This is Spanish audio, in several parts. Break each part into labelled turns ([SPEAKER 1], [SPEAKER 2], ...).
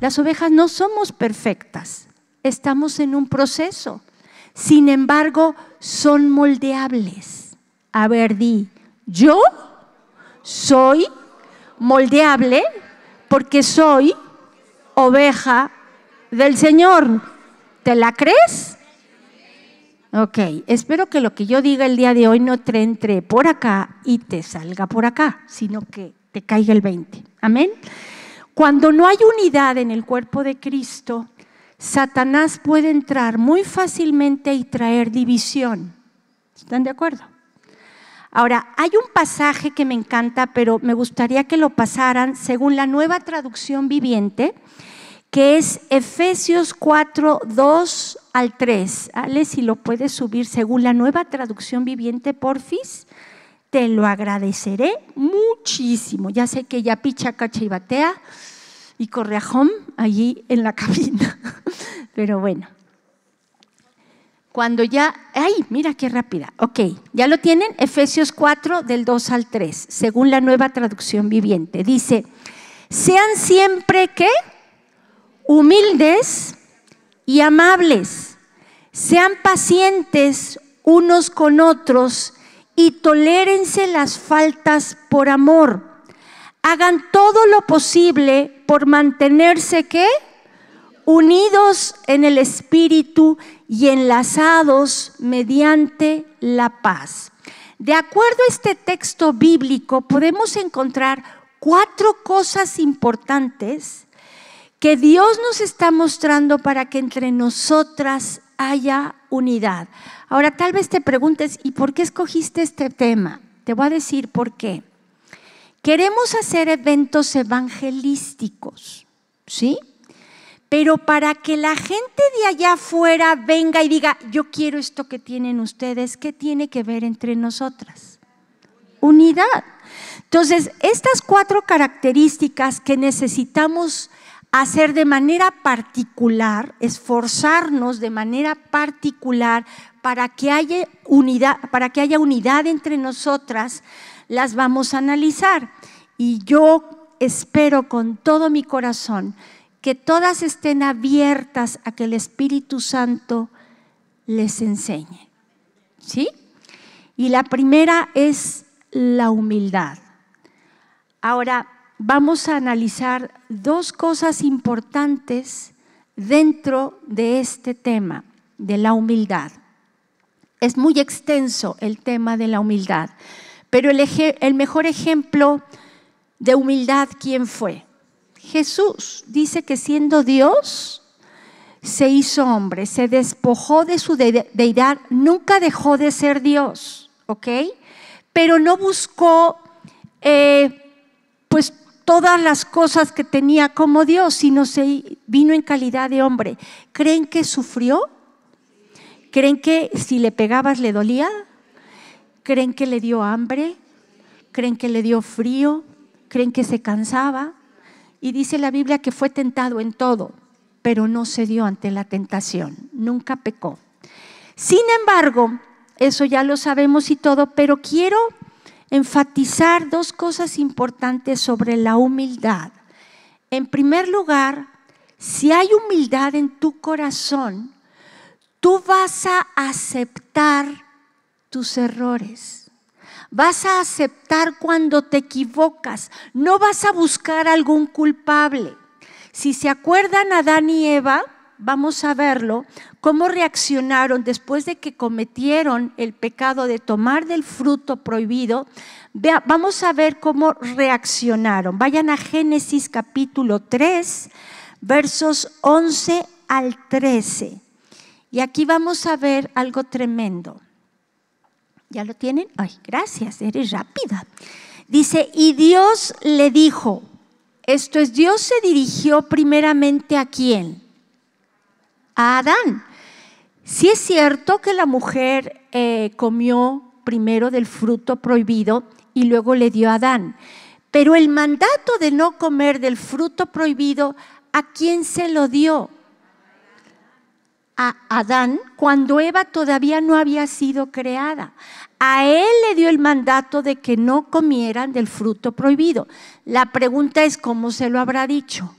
[SPEAKER 1] Las ovejas no somos perfectas, estamos en un proceso. Sin embargo, son moldeables. A ver, di, yo soy moldeable porque soy oveja del Señor. ¿Te la crees? Ok, espero que lo que yo diga el día de hoy no te entre por acá y te salga por acá, sino que te caiga el 20. Amén. Cuando no hay unidad en el cuerpo de Cristo, Satanás puede entrar muy fácilmente y traer división. ¿Están de acuerdo? Ahora, hay un pasaje que me encanta, pero me gustaría que lo pasaran según la nueva traducción viviente, que es Efesios 4, 2 al 3. Ale, si lo puedes subir según la nueva traducción viviente, porfis, te lo agradeceré muchísimo. Ya sé que ya picha, cacha y batea, y corre a home allí en la cabina. Pero bueno. Cuando ya, ay, mira qué rápida. Ok, ya lo tienen, Efesios 4 del 2 al 3, según la nueva traducción viviente. Dice, sean siempre que humildes y amables, sean pacientes unos con otros y tolérense las faltas por amor hagan todo lo posible por mantenerse qué? Unidos en el espíritu y enlazados mediante la paz. De acuerdo a este texto bíblico podemos encontrar cuatro cosas importantes que Dios nos está mostrando para que entre nosotras haya unidad. Ahora tal vez te preguntes, ¿y por qué escogiste este tema? Te voy a decir por qué. Queremos hacer eventos evangelísticos, ¿sí? Pero para que la gente de allá afuera venga y diga, yo quiero esto que tienen ustedes, ¿qué tiene que ver entre nosotras? Unidad. Entonces, estas cuatro características que necesitamos hacer de manera particular, esforzarnos de manera particular para que haya unidad, para que haya unidad entre nosotras, las vamos a analizar. Y yo espero con todo mi corazón que todas estén abiertas a que el Espíritu Santo les enseñe. ¿Sí? Y la primera es la humildad. Ahora vamos a analizar dos cosas importantes dentro de este tema de la humildad. Es muy extenso el tema de la humildad, pero el, mejor ejemplo de humildad, ¿quién fue? Jesús dice que siendo Dios, se hizo hombre, se despojó de su deidad, nunca dejó de ser Dios, ¿ok? Pero no buscó, eh, pues, todas las cosas que tenía como Dios, sino se vino en calidad de hombre. ¿Creen que sufrió? ¿Creen que si le pegabas le dolía? ¿Creen que le dio hambre? ¿Creen que le dio frío? ¿Creen que se cansaba? Y dice la Biblia que fue tentado en todo, pero no se dio ante la tentación, nunca pecó. Sin embargo, eso ya lo sabemos y todo, pero quiero enfatizar dos cosas importantes sobre la humildad. En primer lugar, si hay humildad en tu corazón, tú vas a aceptar tus errores. Vas a aceptar cuando te equivocas. No vas a buscar algún culpable. Si se acuerdan Adán y Eva, vamos a verlo, cómo reaccionaron después de que cometieron el pecado de tomar del fruto prohibido. vamos a ver cómo reaccionaron. Vayan a Génesis capítulo 3, versos 11 al 13. Y aquí vamos a ver algo tremendo. ¿Ya lo tienen? Ay, gracias, eres rápida. Dice, y Dios le dijo, esto es, Dios se dirigió primeramente a quién? A Adán. Si sí es cierto que la mujer eh, comió primero del fruto prohibido y luego le dio a Adán, pero el mandato de no comer del fruto prohibido, ¿a quién se lo dio? a Adán cuando Eva todavía no había sido creada. A él le dio el mandato de que no comieran del fruto prohibido. La pregunta es cómo se lo habrá dicho,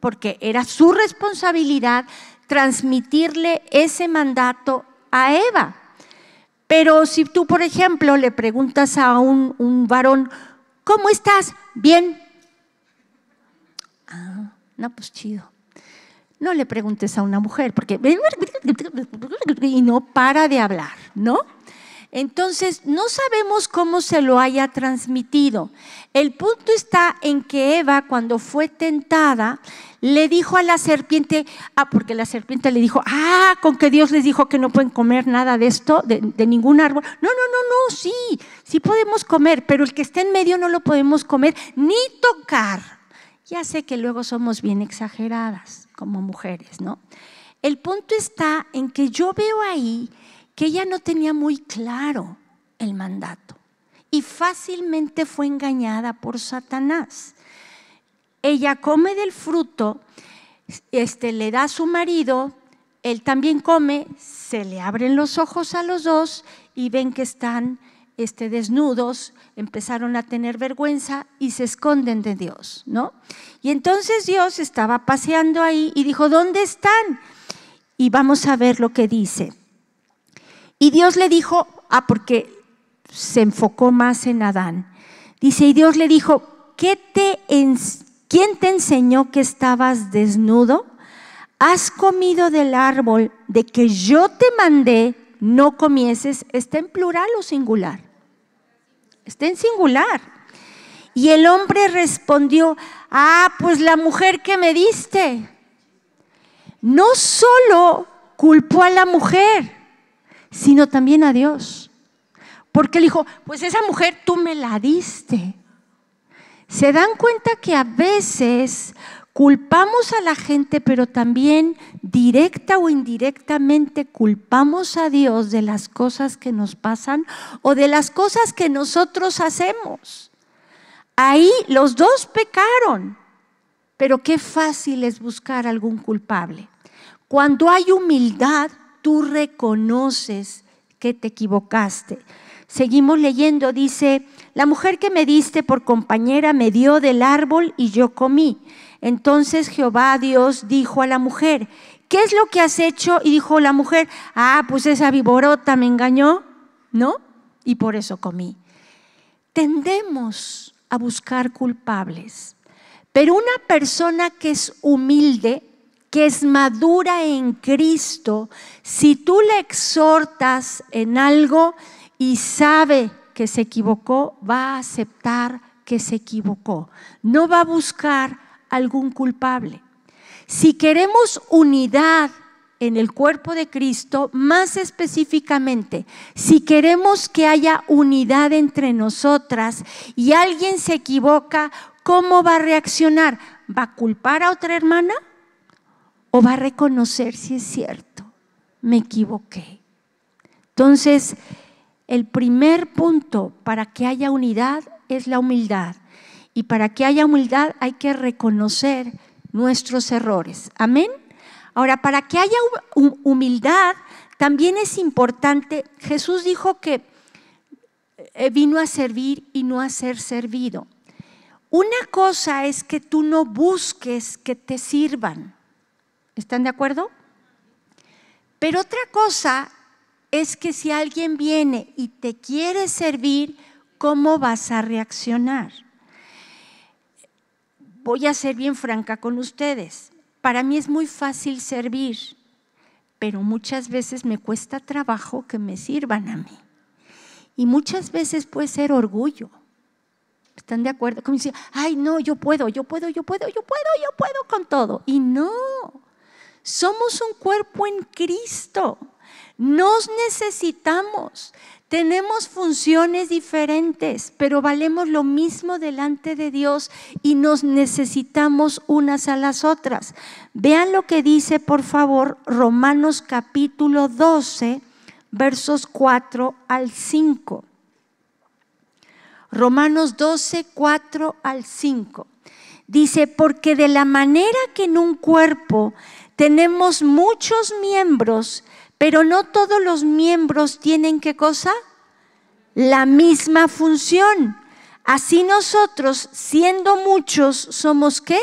[SPEAKER 1] porque era su responsabilidad transmitirle ese mandato a Eva. Pero si tú, por ejemplo, le preguntas a un, un varón, ¿cómo estás? Bien. Ah, no, pues chido. No le preguntes a una mujer, porque... Y no para de hablar, ¿no? Entonces, no sabemos cómo se lo haya transmitido. El punto está en que Eva, cuando fue tentada, le dijo a la serpiente, ah, porque la serpiente le dijo, ah, con que Dios les dijo que no pueden comer nada de esto, de, ningún árbol. No, no, no, no, sí, sí podemos comer, pero el que está en medio no lo podemos comer ni tocar. Ya sé que luego somos bien exageradas como mujeres, ¿no? El punto está en que yo veo ahí que ella no tenía muy claro el mandato y fácilmente fue engañada por Satanás. Ella come del fruto, este, le da a su marido, él también come, se le abren los ojos a los dos y ven que están este, desnudos, empezaron a tener vergüenza y se esconden de Dios, ¿no? Y entonces Dios estaba paseando ahí y dijo, ¿dónde están? Y vamos a ver lo que dice. Y Dios le dijo, ah, porque se enfocó más en Adán. Dice, y Dios le dijo, ¿qué te ¿quién te enseñó que estabas desnudo? ¿Has comido del árbol de que yo te mandé no comieses está en plural o singular. Está en singular. Y el hombre respondió, ah, pues la mujer que me diste. No solo culpó a la mujer, sino también a Dios. Porque él dijo, pues esa mujer tú me la diste. Se dan cuenta que a veces Culpamos a la gente, pero también directa o indirectamente culpamos a Dios de las cosas que nos pasan o de las cosas que nosotros hacemos. Ahí los dos pecaron, pero qué fácil es buscar algún culpable. Cuando hay humildad, tú reconoces que te equivocaste. Seguimos leyendo, dice, la mujer que me diste por compañera me dio del árbol y yo comí. Entonces Jehová Dios dijo a la mujer, ¿qué es lo que has hecho? Y dijo la mujer, ah, pues esa viborota me engañó, ¿no? Y por eso comí. Tendemos a buscar culpables, pero una persona que es humilde, que es madura en Cristo, si tú le exhortas en algo y sabe que se equivocó, va a aceptar que se equivocó. No va a buscar algún culpable. Si queremos unidad en el cuerpo de Cristo, más específicamente, si queremos que haya unidad entre nosotras y alguien se equivoca, ¿cómo va a reaccionar? ¿Va a culpar a otra hermana? ¿O va a reconocer si es cierto? Me equivoqué. Entonces, el primer punto para que haya unidad es la humildad. Y para que haya humildad hay que reconocer nuestros errores. Amén. Ahora, para que haya humildad, también es importante, Jesús dijo que eh, vino a servir y no a ser servido. Una cosa es que tú no busques que te sirvan. ¿Están de acuerdo? Pero otra cosa es que si alguien viene y te quiere servir, ¿cómo vas a reaccionar? voy a ser bien franca con ustedes. Para mí es muy fácil servir, pero muchas veces me cuesta trabajo que me sirvan a mí. Y muchas veces puede ser orgullo. ¿Están de acuerdo? Como si, ay, no, yo puedo, yo puedo, yo puedo, yo puedo, yo puedo con todo. Y no, somos un cuerpo en Cristo. Nos necesitamos. Tenemos funciones diferentes, pero valemos lo mismo delante de Dios y nos necesitamos unas a las otras. Vean lo que dice, por favor, Romanos capítulo 12, versos 4 al 5. Romanos 12, 4 al 5. Dice, porque de la manera que en un cuerpo tenemos muchos miembros, pero no todos los miembros tienen qué cosa? La misma función. Así nosotros, siendo muchos, somos qué?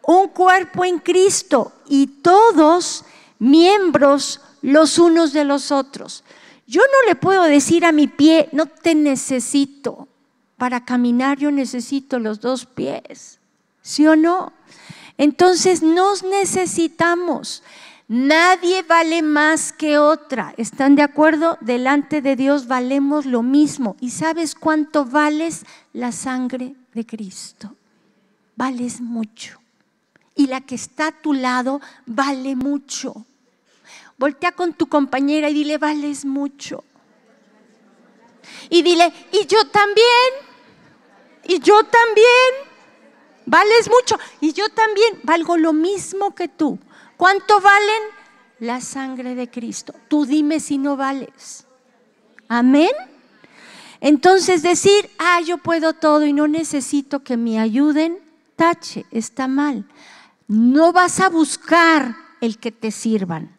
[SPEAKER 1] Un cuerpo en Cristo y todos miembros los unos de los otros. Yo no le puedo decir a mi pie, no te necesito. Para caminar yo necesito los dos pies. ¿Sí o no? Entonces nos necesitamos. Nadie vale más que otra. ¿Están de acuerdo? Delante de Dios valemos lo mismo. ¿Y sabes cuánto vales la sangre de Cristo? Vales mucho. Y la que está a tu lado vale mucho. Voltea con tu compañera y dile, vales mucho. Y dile, y yo también. Y yo también. Vales mucho. Y yo también valgo lo mismo que tú. ¿Cuánto valen? La sangre de Cristo. Tú dime si no vales. Amén. Entonces decir, ah, yo puedo todo y no necesito que me ayuden, tache, está mal. No vas a buscar el que te sirvan.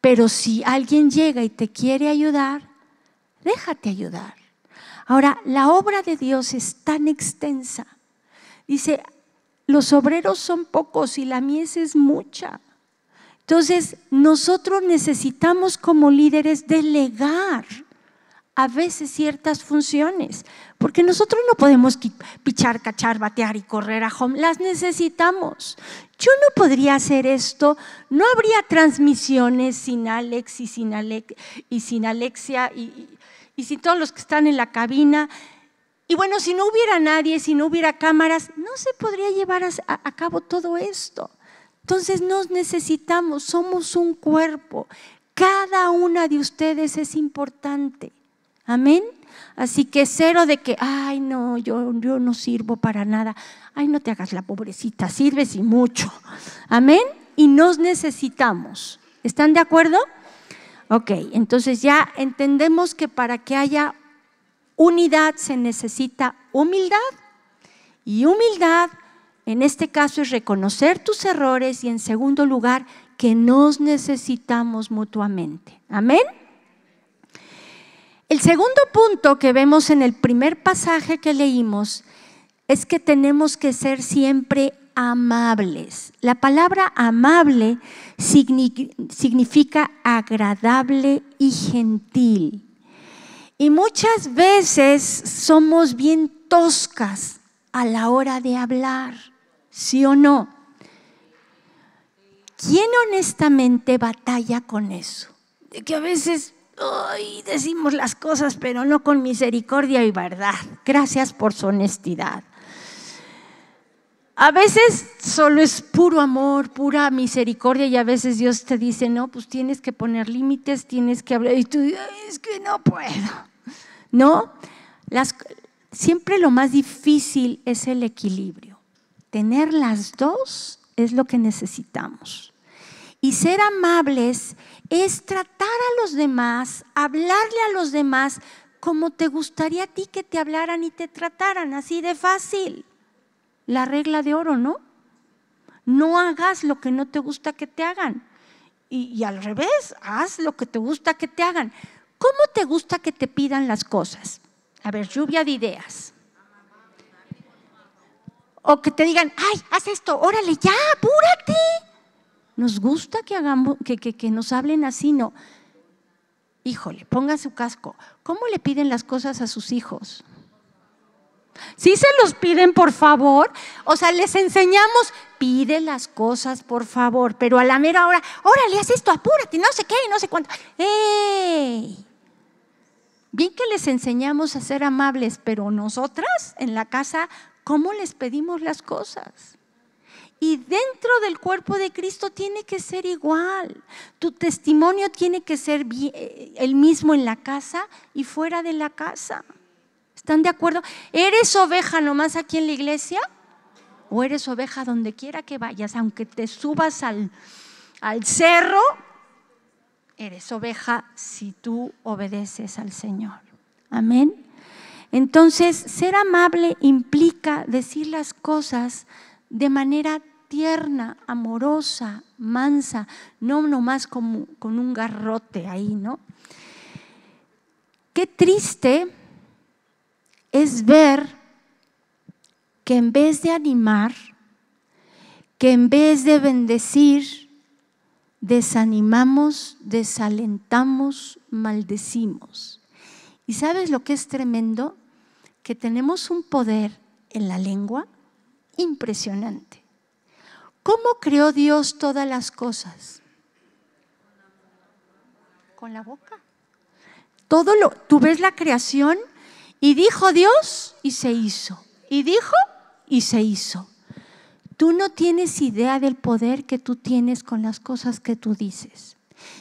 [SPEAKER 1] Pero si alguien llega y te quiere ayudar, déjate ayudar. Ahora, la obra de Dios es tan extensa. Dice, los obreros son pocos y la mies es mucha. Entonces, nosotros necesitamos como líderes delegar a veces ciertas funciones, porque nosotros no podemos pichar, cachar, batear y correr a home, las necesitamos. Yo no podría hacer esto, no habría transmisiones sin Alex y sin, y sin Alexia y, y sin todos los que están en la cabina. Y bueno, si no hubiera nadie, si no hubiera cámaras, no se podría llevar a, cabo todo esto. Entonces nos necesitamos, somos un cuerpo. Cada una de ustedes es importante. Amén. Así que cero de que, ay, no, yo, yo no sirvo para nada. Ay, no te hagas la pobrecita, sirves y mucho. Amén. Y nos necesitamos. ¿Están de acuerdo? Ok, entonces ya entendemos que para que haya unidad se necesita humildad. Y humildad, en este caso, es reconocer tus errores y, en segundo lugar, que nos necesitamos mutuamente. Amén. El segundo punto que vemos en el primer pasaje que leímos es que tenemos que ser siempre amables. La palabra amable significa agradable y gentil. Y muchas veces somos bien toscas a la hora de hablar, ¿sí o no? ¿Quién honestamente batalla con eso? De que a veces ay, decimos las cosas, pero no con misericordia y verdad. Gracias por su honestidad. A veces solo es puro amor, pura misericordia y a veces Dios te dice, no, pues tienes que poner límites, tienes que hablar. Y tú, es que no puedo. No, siempre lo más difícil es el equilibrio. Tener las dos es lo que necesitamos. Y ser amables es tratar a los demás, hablarle a los demás como te gustaría a ti que te hablaran y te trataran, así de fácil la regla de oro, ¿no? No hagas lo que no te gusta que te hagan. Y, al revés, haz lo que te gusta que te hagan. ¿Cómo te gusta que te pidan las cosas? A ver, lluvia de ideas. O que te digan, ay, haz esto, órale, ya, apúrate. Nos gusta que, hagamos, que, que, que nos hablen así, ¿no? Híjole, ponga su casco. ¿Cómo le piden las cosas a sus hijos? Si se los piden, por favor. O sea, les enseñamos, pide las cosas, por favor. Pero a la mera hora, órale, haz esto, apúrate, no sé qué, no sé cuánto. ¡Ey! Bien que les enseñamos a ser amables, pero nosotras en la casa, ¿cómo les pedimos las cosas? Y dentro del cuerpo de Cristo tiene que ser igual. Tu testimonio tiene que ser eh, el mismo en la casa y fuera de la casa. ¿Están de acuerdo? ¿Eres oveja nomás aquí en la iglesia? ¿O eres oveja donde quiera que vayas? Aunque te subas al, al cerro, eres oveja si tú obedeces al Señor. Amén. Entonces, ser amable implica decir las cosas de manera tierna, amorosa, mansa, no nomás con un garrote ahí, ¿no? Qué triste es ver que en vez de animar, que en vez de bendecir, desanimamos, desalentamos, maldecimos. ¿Y sabes lo que es tremendo? Que tenemos un poder en la lengua impresionante. ¿Cómo creó Dios todas las cosas? Con la boca. Todo lo, tú ves la creación y dijo Dios y se hizo. Y dijo y se hizo. Tú no tienes idea del poder que tú tienes con las cosas que tú dices.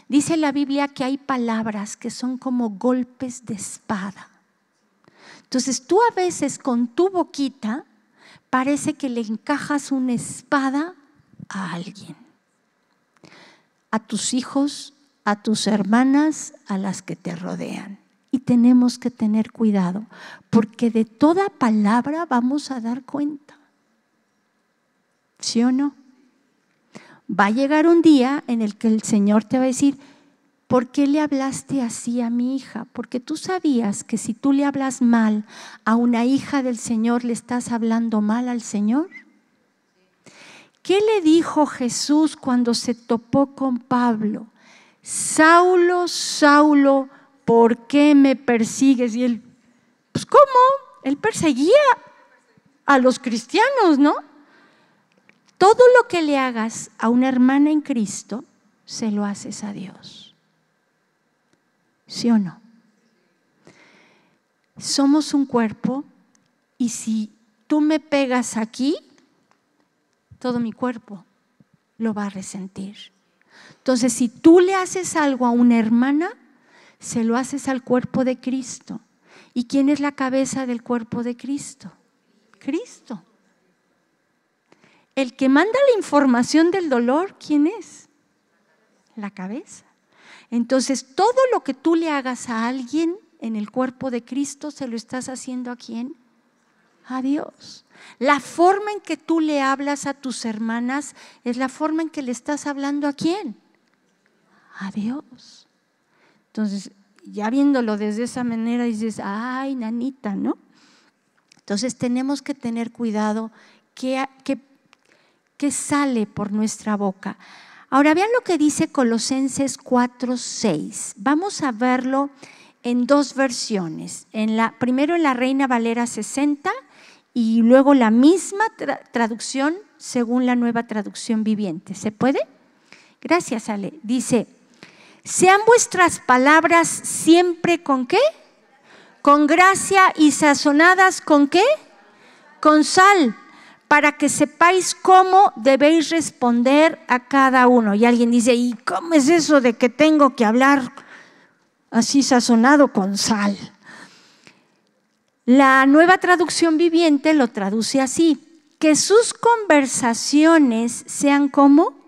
[SPEAKER 1] Dice la Biblia que hay palabras que son como golpes de espada. Entonces tú a veces con tu boquita parece que le encajas una espada a alguien. A tus hijos, a tus hermanas, a las que te rodean y tenemos que tener cuidado, porque de toda palabra vamos a dar cuenta. ¿Sí o no? Va a llegar un día en el que el Señor te va a decir, ¿por qué le hablaste así a mi hija? Porque tú sabías que si tú le hablas mal a una hija del Señor, le estás hablando mal al Señor. ¿Qué le dijo Jesús cuando se topó con Pablo? Saulo, Saulo, ¿por qué me persigues? Y él, pues ¿cómo? Él perseguía a los cristianos, ¿no? Todo lo que le hagas a una hermana en Cristo, se lo haces a Dios. ¿Sí o no? Somos un cuerpo y si tú me pegas aquí, todo mi cuerpo lo va a resentir. Entonces, si tú le haces algo a una hermana, se lo haces al cuerpo de Cristo. ¿Y quién es la cabeza del cuerpo de Cristo? Cristo. El que manda la información del dolor, ¿quién es? La cabeza. Entonces, todo lo que tú le hagas a alguien en el cuerpo de Cristo, ¿se lo estás haciendo a quién? A Dios. La forma en que tú le hablas a tus hermanas es la forma en que le estás hablando a quién? A Dios. Entonces, ya viéndolo desde esa manera, dices, ay, nanita, ¿no? Entonces tenemos que tener cuidado qué, sale por nuestra boca. Ahora vean lo que dice Colosenses 4:6. Vamos a verlo en dos versiones. En la, primero en la Reina Valera 60 y luego la misma traducción según la nueva traducción viviente. ¿Se puede? Gracias, Ale. Dice, sean vuestras palabras siempre con qué? Con gracia y sazonadas con qué? Con sal, para que sepáis cómo debéis responder a cada uno. Y alguien dice, ¿y cómo es eso de que tengo que hablar así sazonado con sal? La nueva traducción viviente lo traduce así, que sus conversaciones sean como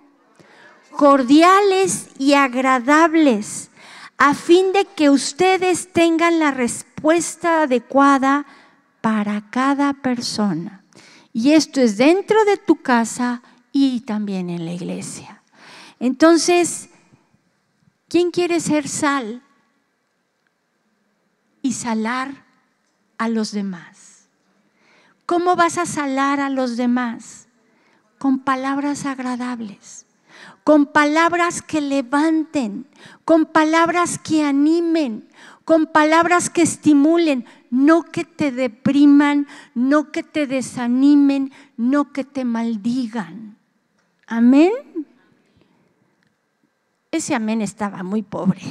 [SPEAKER 1] cordiales y agradables, a fin de que ustedes tengan la respuesta adecuada para cada persona. Y esto es dentro de tu casa y también en la iglesia. Entonces, ¿quién quiere ser sal y salar a los demás? ¿Cómo vas a salar a los demás? Con palabras agradables con palabras que levanten, con palabras que animen, con palabras que estimulen, no que te depriman, no que te desanimen, no que te maldigan. Amén. Ese amén estaba muy pobre.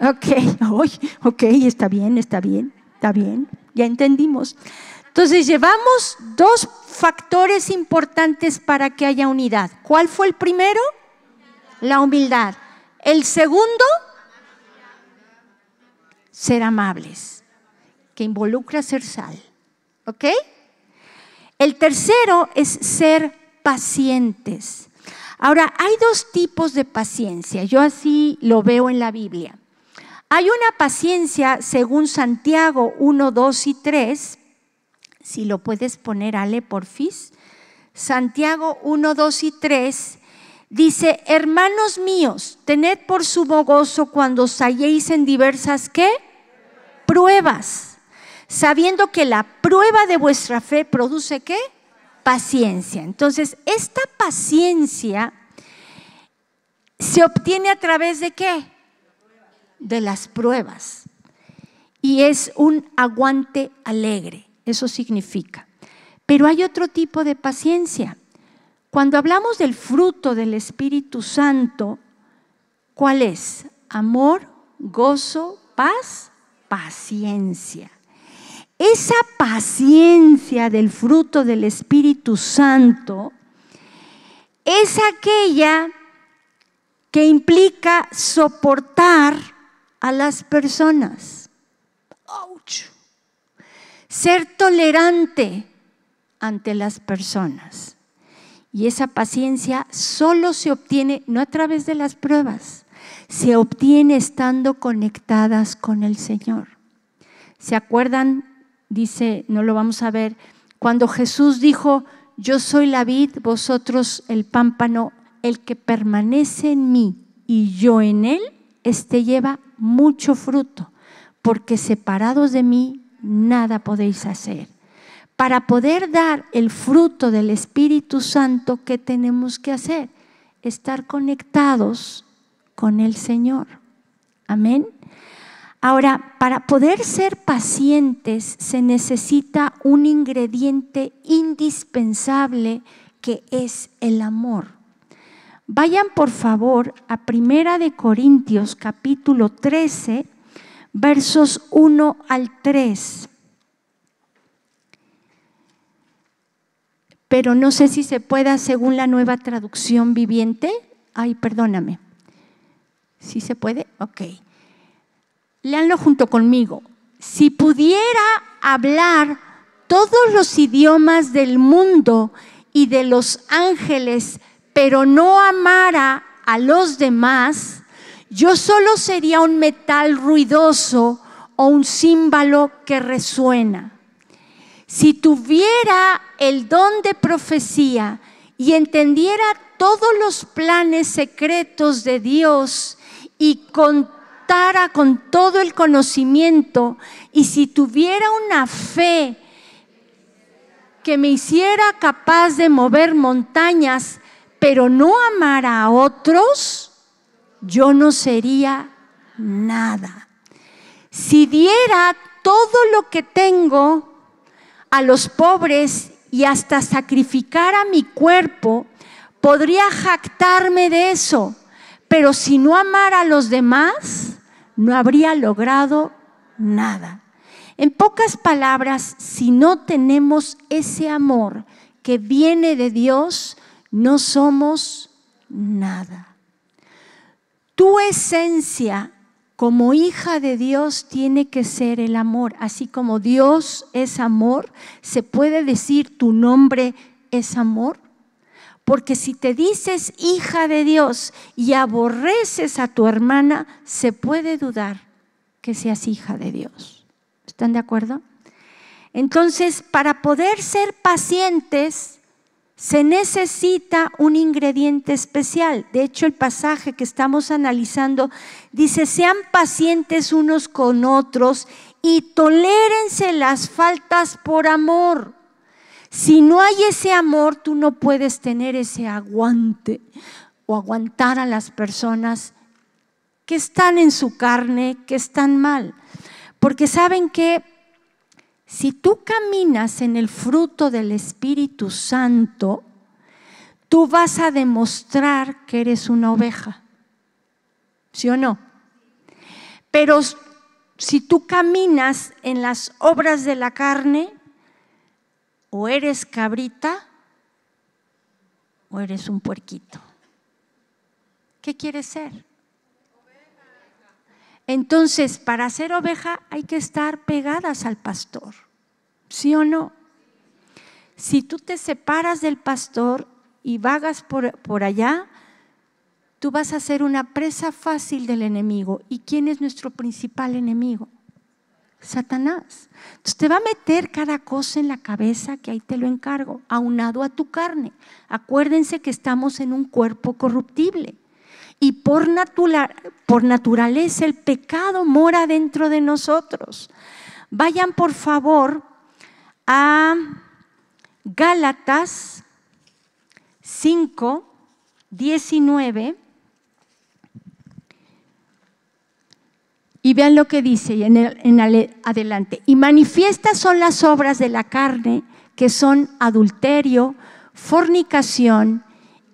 [SPEAKER 1] Ok, ok, está bien, está bien, está bien, ya entendimos. Entonces llevamos dos factores importantes para que haya unidad. ¿Cuál fue el primero? La humildad. El segundo, ser amables, que involucra ser sal. ¿Ok? El tercero es ser pacientes. Ahora, hay dos tipos de paciencia. Yo así lo veo en la Biblia. Hay una paciencia, según Santiago 1, 2 y 3, si lo puedes poner, Ale, porfis. Santiago 1, 2 y 3 dice, hermanos míos, tened por su gozo cuando os halléis en diversas, ¿qué? Pruebas, sabiendo que la prueba de vuestra fe produce, ¿qué? Paciencia. Entonces, esta paciencia se obtiene a través de qué? De las pruebas. Y es un aguante alegre eso significa. Pero hay otro tipo de paciencia. Cuando hablamos del fruto del Espíritu Santo, ¿cuál es? Amor, gozo, paz, paciencia. Esa paciencia del fruto del Espíritu Santo es aquella que implica soportar a las personas ser tolerante ante las personas. Y esa paciencia solo se obtiene, no a través de las pruebas, se obtiene estando conectadas con el Señor. ¿Se acuerdan? Dice, no lo vamos a ver, cuando Jesús dijo, yo soy la vid, vosotros el pámpano, el que permanece en mí y yo en él, este lleva mucho fruto, porque separados de mí nada podéis hacer. Para poder dar el fruto del Espíritu Santo, ¿qué tenemos que hacer? Estar conectados con el Señor. Amén. Ahora, para poder ser pacientes se necesita un ingrediente indispensable que es el amor. Vayan por favor a Primera de Corintios capítulo 13 versos 1 al 3. Pero no sé si se pueda según la nueva traducción viviente. Ay, perdóname. ¿Sí se puede? Ok. Leanlo junto conmigo. Si pudiera hablar todos los idiomas del mundo y de los ángeles, pero no amara a los demás, yo solo sería un metal ruidoso o un símbolo que resuena. Si tuviera el don de profecía y entendiera todos los planes secretos de Dios y contara con todo el conocimiento y si tuviera una fe que me hiciera capaz de mover montañas, pero no amara a otros, yo no sería nada. Si diera todo lo que tengo a los pobres y hasta sacrificara mi cuerpo, podría jactarme de eso, pero si no amara a los demás, no habría logrado nada. En pocas palabras, si no tenemos ese amor que viene de Dios, no somos nada tu esencia como hija de Dios tiene que ser el amor. Así como Dios es amor, se puede decir tu nombre es amor. Porque si te dices hija de Dios y aborreces a tu hermana, se puede dudar que seas hija de Dios. ¿Están de acuerdo? Entonces, para poder ser pacientes, se necesita un ingrediente especial. De hecho, el pasaje que estamos analizando dice, sean pacientes unos con otros y tolérense las faltas por amor. Si no hay ese amor, tú no puedes tener ese aguante o aguantar a las personas que están en su carne, que están mal. Porque saben que si tú caminas en el fruto del Espíritu Santo, tú vas a demostrar que eres una oveja. ¿Sí o no? Pero si tú caminas en las obras de la carne, o eres cabrita o eres un puerquito. ¿Qué quieres ser? Entonces, para ser oveja hay que estar pegadas al pastor, ¿sí o no? Si tú te separas del pastor y vagas por, por allá, tú vas a ser una presa fácil del enemigo. ¿Y quién es nuestro principal enemigo? Satanás. Entonces te va a meter cada cosa en la cabeza que ahí te lo encargo, aunado a tu carne. Acuérdense que estamos en un cuerpo corruptible y por, por naturaleza el pecado mora dentro de nosotros. Vayan por favor a Gálatas 5, 19. Y vean lo que dice en, en adelante. Y manifiestas son las obras de la carne, que son adulterio, fornicación,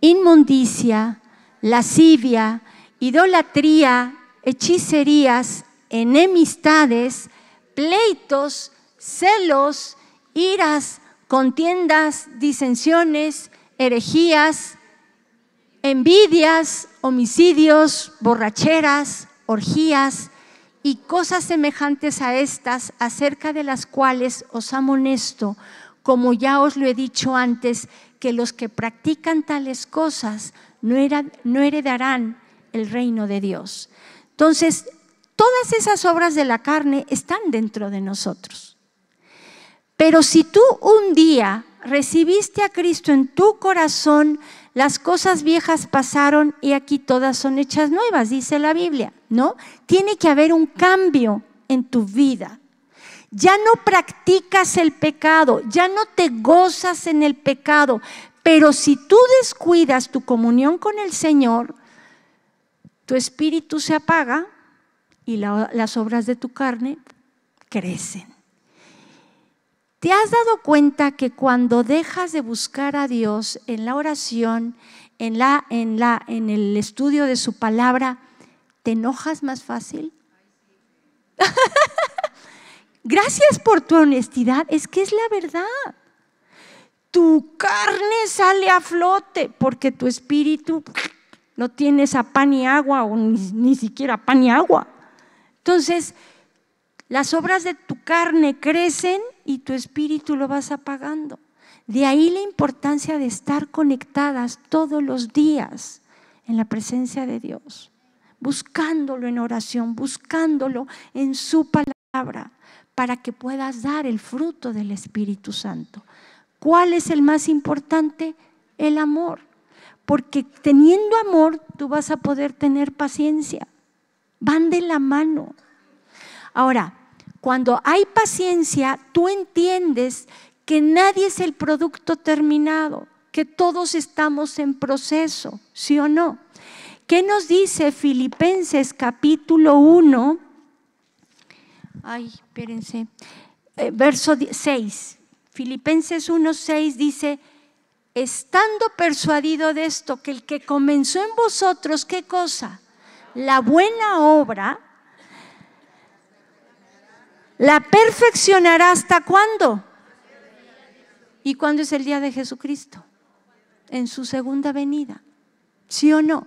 [SPEAKER 1] inmundicia, lascivia, idolatría, hechicerías, enemistades, pleitos, celos, iras, contiendas, disensiones, herejías, envidias, homicidios, borracheras, orgías y cosas semejantes a estas, acerca de las cuales os amonesto, como ya os lo he dicho antes, que los que practican tales cosas no, heredarán el reino de Dios. Entonces, todas esas obras de la carne están dentro de nosotros. Pero si tú un día recibiste a Cristo en tu corazón, las cosas viejas pasaron y aquí todas son hechas nuevas, dice la Biblia, ¿no? Tiene que haber un cambio en tu vida. Ya no practicas el pecado, ya no te gozas en el pecado, pero si tú descuidas tu comunión con el Señor, tu espíritu se apaga y las obras de tu carne crecen. ¿Te has dado cuenta que cuando dejas de buscar a Dios en la oración, en, la, en, la, en el estudio de su palabra, te enojas más fácil? Gracias por tu honestidad, es que es la verdad tu carne sale a flote porque tu espíritu no tiene esa pan y agua o ni, siquiera pan y agua. Entonces, las obras de tu carne crecen y tu espíritu lo vas apagando. De ahí la importancia de estar conectadas todos los días en la presencia de Dios, buscándolo en oración, buscándolo en su palabra, para que puedas dar el fruto del Espíritu Santo, ¿Cuál es el más importante? El amor. Porque teniendo amor tú vas a poder tener paciencia. Van de la mano. Ahora, cuando hay paciencia, tú entiendes que nadie es el producto terminado, que todos estamos en proceso, ¿sí o no? ¿Qué nos dice Filipenses capítulo 1? Ay, espérense. Eh, verso 6. Filipenses 1.6 dice, estando persuadido de esto, que el que comenzó en vosotros, ¿qué cosa? La buena obra, la perfeccionará hasta cuándo? ¿Y cuándo es el día de Jesucristo? En su segunda venida. ¿Sí o no?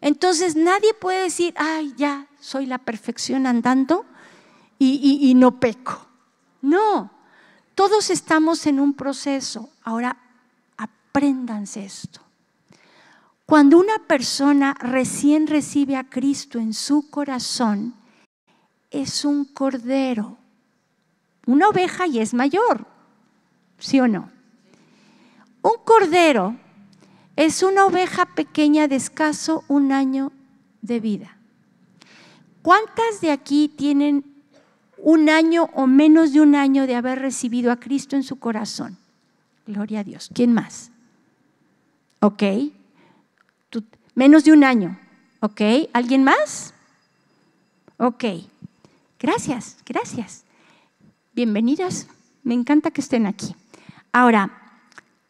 [SPEAKER 1] Entonces nadie puede decir, ay, ya soy la perfección andando y, y no peco. No, todos estamos en un proceso. Ahora, apréndanse esto. Cuando una persona recién recibe a Cristo en su corazón, es un cordero, una oveja y es mayor, ¿sí o no? Un cordero es una oveja pequeña de escaso un año de vida. ¿Cuántas de aquí tienen un año o menos de un año de haber recibido a Cristo en su corazón. Gloria a Dios. ¿Quién más? ¿Ok? menos de un año. ¿Ok? ¿Alguien más? Ok. Gracias, gracias. Bienvenidas. Me encanta que estén aquí. Ahora,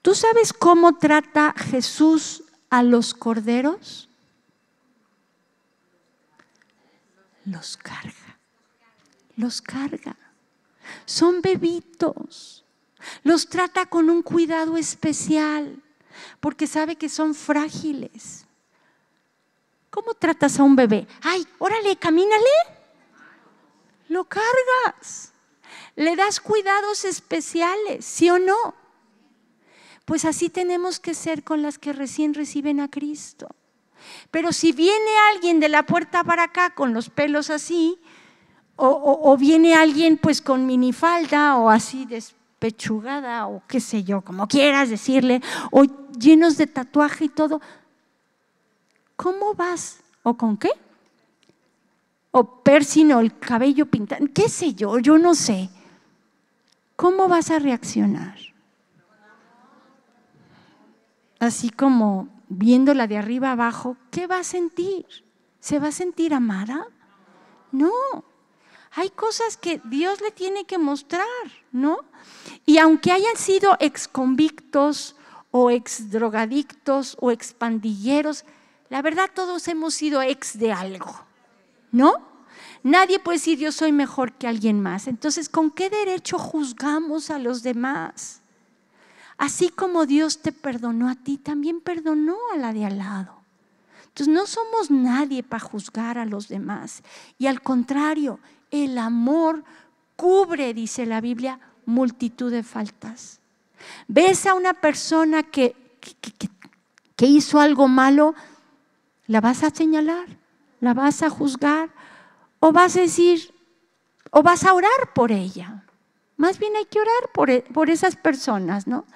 [SPEAKER 1] ¿tú sabes cómo trata Jesús a los corderos? Los carga los carga. Son bebitos. Los trata con un cuidado especial porque sabe que son frágiles. ¿Cómo tratas a un bebé? Ay, órale, camínale. Lo cargas. Le das cuidados especiales, ¿sí o no? Pues así tenemos que ser con las que recién reciben a Cristo. Pero si viene alguien de la puerta para acá con los pelos así, o, viene alguien pues con minifalda o así despechugada o qué sé yo, como quieras decirle, o llenos de tatuaje y todo. ¿Cómo vas? ¿O con qué? O persino o el cabello pintado, qué sé yo, yo no sé. ¿Cómo vas a reaccionar? Así como viéndola de arriba abajo, ¿qué va a sentir? ¿Se va a sentir amada? No hay cosas que Dios le tiene que mostrar, ¿no? Y aunque hayan sido ex convictos o ex drogadictos o expandilleros, la verdad todos hemos sido ex de algo, ¿no? Nadie puede decir yo soy mejor que alguien más. Entonces, ¿con qué derecho juzgamos a los demás? Así como Dios te perdonó a ti, también perdonó a la de al lado. Entonces, no somos nadie para juzgar a los demás. Y al contrario, el amor cubre, dice la Biblia, multitud de faltas. Ves a una persona que, que, hizo algo malo, la vas a señalar, la vas a juzgar o vas a decir, o vas a orar por ella. Más bien hay que orar por, e, por, esas personas, ¿no?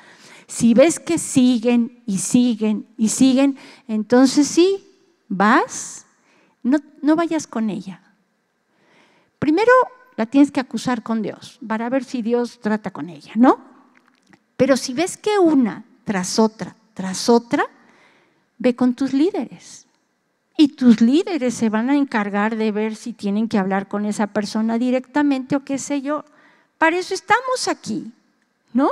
[SPEAKER 1] Si ves que siguen y siguen y siguen, entonces sí, vas, no, no vayas con ella. Primero la tienes que acusar con Dios para ver si Dios trata con ella, ¿no? Pero si ves que una tras otra, tras otra, ve con tus líderes. Y tus líderes se van a encargar de ver si tienen que hablar con esa persona directamente o qué sé yo. Para eso estamos aquí, ¿no?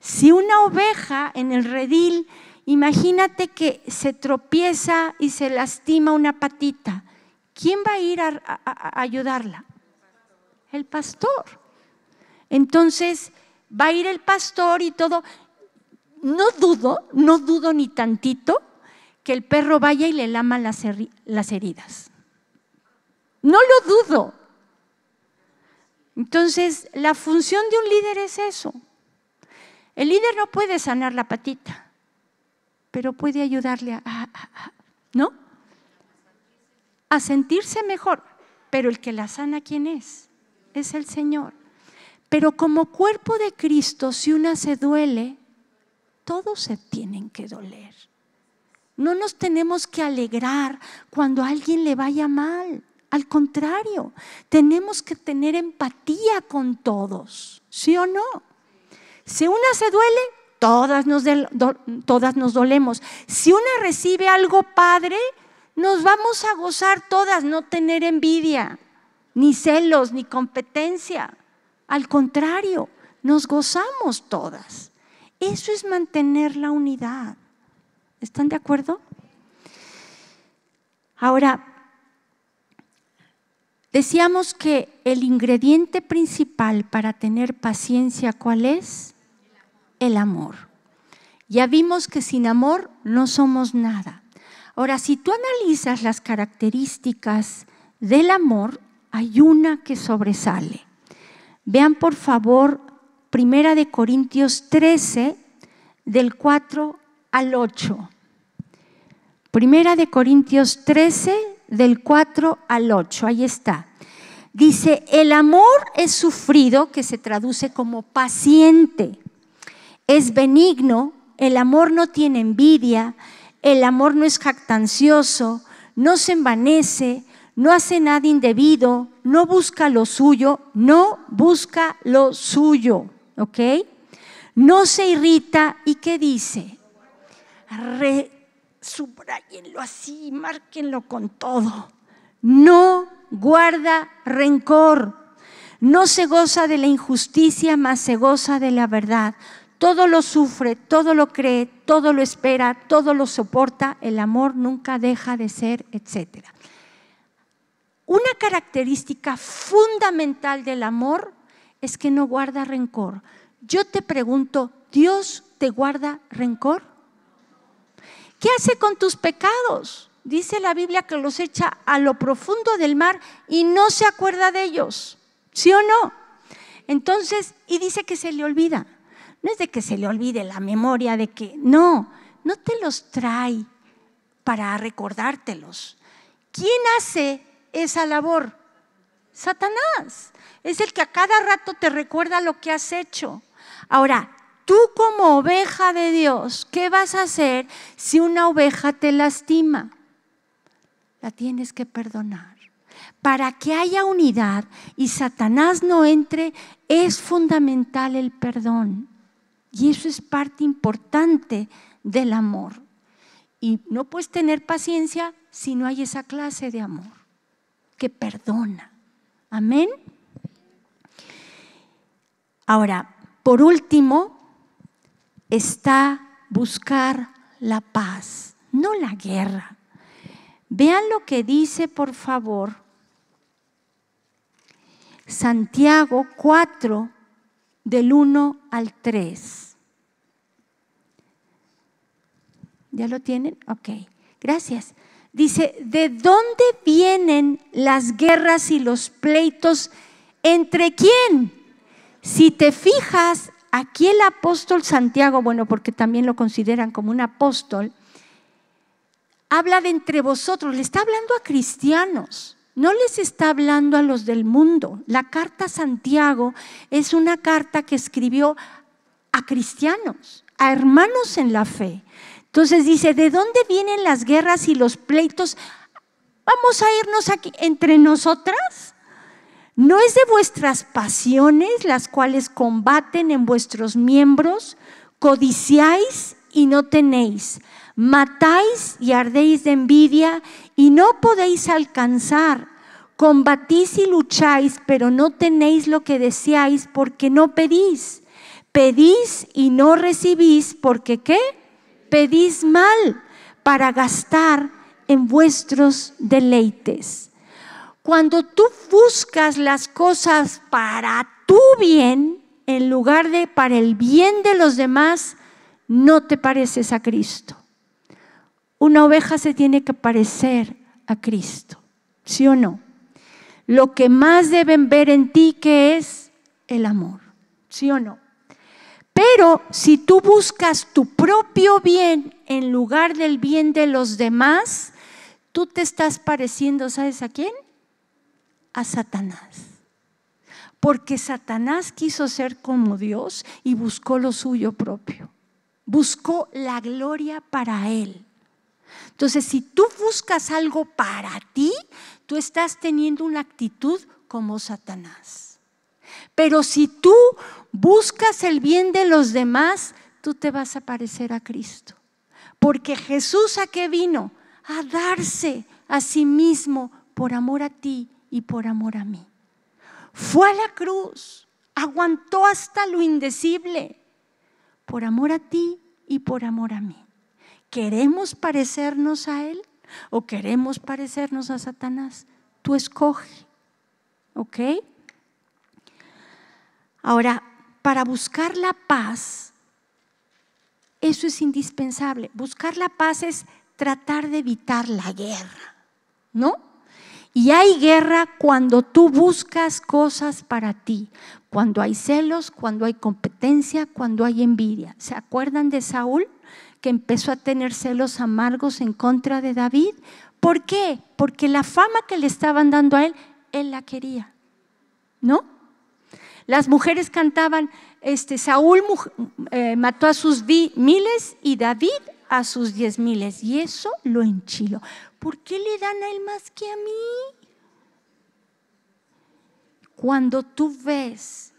[SPEAKER 1] Si una oveja en el redil, imagínate que se tropieza y se lastima una patita ¿Quién va a ir a, ayudarla? El pastor. Entonces va a ir el pastor y todo. No dudo, no dudo ni tantito que el perro vaya y le lama las, heridas. No lo dudo. Entonces, la función de un líder es eso. El líder no puede sanar la patita, pero puede ayudarle a, a ¿no? a sentirse mejor. Pero el que la sana, ¿quién es? Es el Señor. Pero como cuerpo de Cristo, si una se duele, todos se tienen que doler. No nos tenemos que alegrar cuando a alguien le vaya mal. Al contrario, tenemos que tener empatía con todos, ¿sí o no? Si una se duele, todas nos, todas nos dolemos. Si una recibe algo padre, nos vamos a gozar todas, no tener envidia, ni celos, ni competencia. Al contrario, nos gozamos todas. Eso es mantener la unidad. ¿Están de acuerdo? Ahora, decíamos que el ingrediente principal para tener paciencia, ¿cuál es? El amor. Ya vimos que sin amor no somos nada. Ahora, si tú analizas las características del amor, hay una que sobresale. Vean por favor Primera de Corintios 13 del 4 al 8. Primera de Corintios 13 del 4 al 8, ahí está. Dice, el amor es sufrido, que se traduce como paciente, es benigno, el amor no tiene envidia, el amor no es jactancioso, no se envanece, no hace nada indebido, no busca lo suyo, no busca lo suyo, ¿ok? No se irrita y ¿qué dice? Re, así, márquenlo con todo. No guarda rencor, no se goza de la injusticia, más se goza de la verdad todo lo sufre, todo lo cree, todo lo espera, todo lo soporta, el amor nunca deja de ser, etc. Una característica fundamental del amor es que no guarda rencor. Yo te pregunto, ¿Dios te guarda rencor? ¿Qué hace con tus pecados? Dice la Biblia que los echa a lo profundo del mar y no se acuerda de ellos, ¿sí o no? Entonces, y dice que se le olvida no es de que se le olvide la memoria, de que no, no te los trae para recordártelos. ¿Quién hace esa labor? Satanás. Es el que a cada rato te recuerda lo que has hecho. Ahora, tú como oveja de Dios, ¿qué vas a hacer si una oveja te lastima? La tienes que perdonar. Para que haya unidad y Satanás no entre, es fundamental el perdón. Y eso es parte importante del amor. Y no puedes tener paciencia si no hay esa clase de amor que perdona. Amén. Ahora, por último, está buscar la paz, no la guerra. Vean lo que dice, por favor, Santiago 4, del 1 al 3. ¿Ya lo tienen? Ok, gracias. Dice, ¿de dónde vienen las guerras y los pleitos? ¿Entre quién? Si te fijas, aquí el apóstol Santiago, bueno, porque también lo consideran como un apóstol, habla de entre vosotros, le está hablando a cristianos. No les está hablando a los del mundo. La carta Santiago es una carta que escribió a cristianos, a hermanos en la fe. Entonces dice, ¿de dónde vienen las guerras y los pleitos? Vamos a irnos aquí entre nosotras. ¿No es de vuestras pasiones las cuales combaten en vuestros miembros? Codiciáis y no tenéis. Matáis y ardéis de envidia y no podéis alcanzar. Combatís y lucháis, pero no tenéis lo que deseáis porque no pedís. Pedís y no recibís porque qué? Pedís mal para gastar en vuestros deleites. Cuando tú buscas las cosas para tu bien en lugar de para el bien de los demás, no te pareces a Cristo. Una oveja se tiene que parecer a Cristo, ¿sí o no? lo que más deben ver en ti que es el amor, ¿sí o no? Pero si tú buscas tu propio bien en lugar del bien de los demás, tú te estás pareciendo, ¿sabes a quién? A Satanás. Porque Satanás quiso ser como Dios y buscó lo suyo propio. Buscó la gloria para él. Entonces, si tú buscas algo para ti, tú estás teniendo una actitud como Satanás. Pero si tú buscas el bien de los demás, tú te vas a parecer a Cristo. Porque Jesús a qué vino? A darse a sí mismo por amor a ti y por amor a mí. Fue a la cruz, aguantó hasta lo indecible, por amor a ti y por amor a mí. ¿Queremos parecernos a Él? o queremos parecernos a Satanás. Tú escoge. ¿Ok? Ahora, para buscar la paz, eso es indispensable. Buscar la paz es tratar de evitar la guerra, ¿no? Y hay guerra cuando tú buscas cosas para ti, cuando hay celos, cuando hay competencia, cuando hay envidia. ¿Se acuerdan de Saúl? que empezó a tener celos amargos en contra de David. ¿Por qué? Porque la fama que le estaban dando a él, él la quería. ¿No? Las mujeres cantaban, este, Saúl eh, mató a sus miles y David a sus diez miles. Y eso lo enchilo ¿Por qué le dan a él más que a mí? Cuando tú ves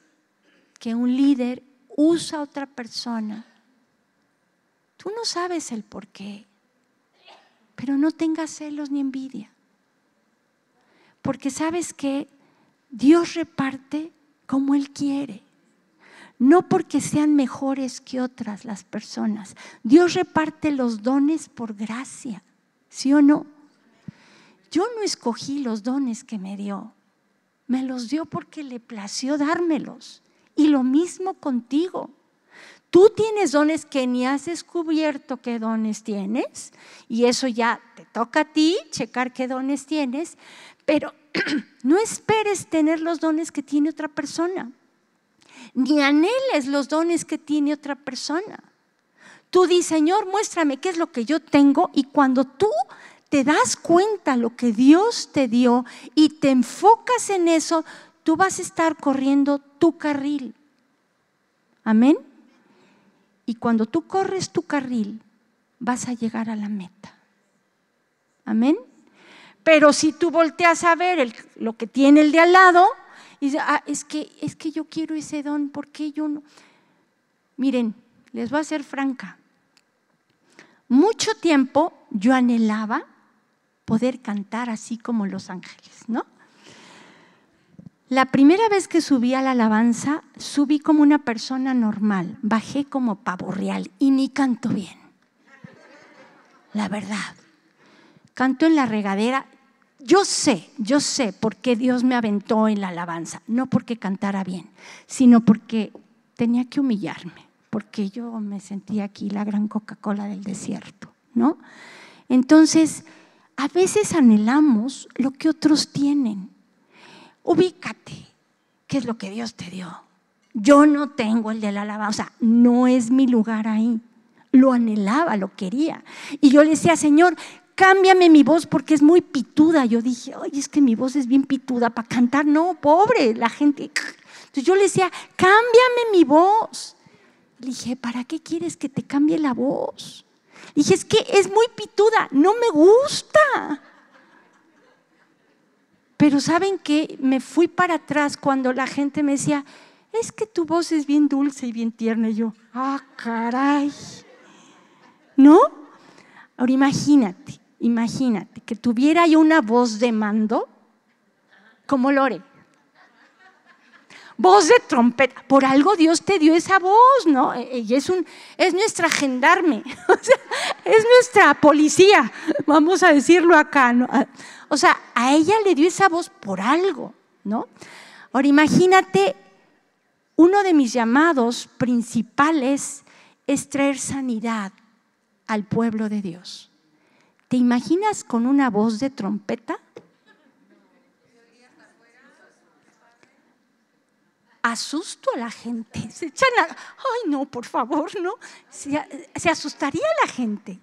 [SPEAKER 1] que un líder usa a otra persona Tú no sabes el por qué, pero no tengas celos ni envidia. Porque sabes que Dios reparte como Él quiere. No porque sean mejores que otras las personas. Dios reparte los dones por gracia, ¿sí o no? Yo no escogí los dones que me dio. Me los dio porque le plació dármelos. Y lo mismo contigo. Tú tienes dones que ni has descubierto qué dones tienes, y eso ya te toca a ti, checar qué dones tienes, pero no esperes tener los dones que tiene otra persona, ni anheles los dones que tiene otra persona. Tú di, Señor, muéstrame qué es lo que yo tengo, y cuando tú te das cuenta lo que Dios te dio y te enfocas en eso, tú vas a estar corriendo tu carril. Amén. Y cuando tú corres tu carril, vas a llegar a la meta. Amén. Pero si tú volteas a ver el, lo que tiene el de al lado, y dices, ah, es, que, es que yo quiero ese don, ¿por qué yo no? Miren, les voy a ser franca. Mucho tiempo yo anhelaba poder cantar así como los ángeles, ¿no? La primera vez que subí a la alabanza, subí como una persona normal, bajé como pavo real y ni canto bien. La verdad. Canto en la regadera. Yo sé, yo sé por qué Dios me aventó en la alabanza. No porque cantara bien, sino porque tenía que humillarme, porque yo me sentía aquí la gran Coca-Cola del desierto, ¿no? Entonces, a veces anhelamos lo que otros tienen ubícate. ¿Qué es lo que Dios te dio? Yo no tengo el de la alabanza, no es mi lugar ahí. Lo anhelaba, lo quería. Y yo le decía, Señor, cámbiame mi voz porque es muy pituda. Yo dije, ay, es que mi voz es bien pituda para cantar. No, pobre, la gente. Entonces yo le decía, cámbiame mi voz. Le dije, ¿para qué quieres que te cambie la voz? dije, es que es muy pituda, no me gusta. Pero saben que me fui para atrás cuando la gente me decía, es que tu voz es bien dulce y bien tierna. Y yo, ah, caray. ¿No? Ahora imagínate, imagínate que tuviera yo una voz de mando como Lore. Voz de trompeta. Por algo Dios te dio esa voz, ¿no? E, e, y es, un, es nuestra gendarme, es nuestra policía, vamos a decirlo acá, ¿no? O sea, a ella le dio esa voz por algo, ¿no? Ahora imagínate, uno de mis llamados principales es traer sanidad al pueblo de Dios. ¿Te imaginas con una voz de trompeta? Asusto a la gente. Se echan a... Ay, no, por favor, no. Se, se asustaría a la gente.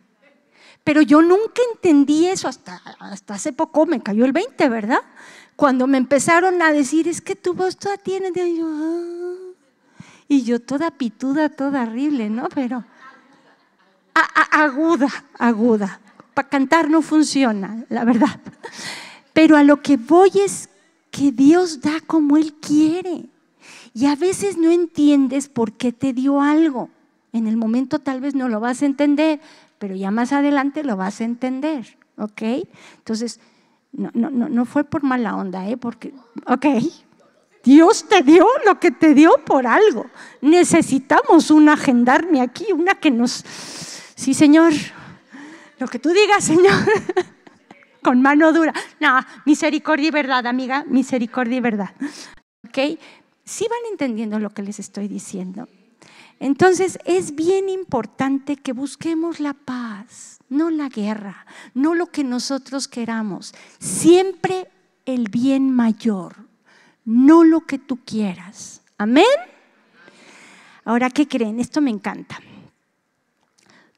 [SPEAKER 1] Pero yo nunca entendí eso hasta, hasta hace poco, me cayó el 20, ¿verdad? Cuando me empezaron a decir, es que tu voz toda tiene, y yo, ah". y yo toda pituda, toda horrible, ¿no? Pero aguda, aguda. Para cantar no funciona, la verdad. Pero a lo que voy es que Dios da como Él quiere. Y a veces no entiendes por qué te dio algo. En el momento tal vez no lo vas a entender, pero ya más adelante lo vas a entender, ¿ok? Entonces, no, no, no no fue por mala onda, ¿eh? Porque, ok, Dios te dio lo que te dio por algo. Necesitamos una gendarme aquí, una que nos... Sí, Señor, lo que tú digas, Señor, con mano dura. No, misericordia y verdad, amiga, misericordia y verdad. ¿Ok? Sí van entendiendo lo que les estoy diciendo. Entonces es bien importante que busquemos la paz, no la guerra, no lo que nosotros queramos, siempre el bien mayor, no lo que tú quieras. Amén. Ahora, ¿qué creen? Esto me encanta.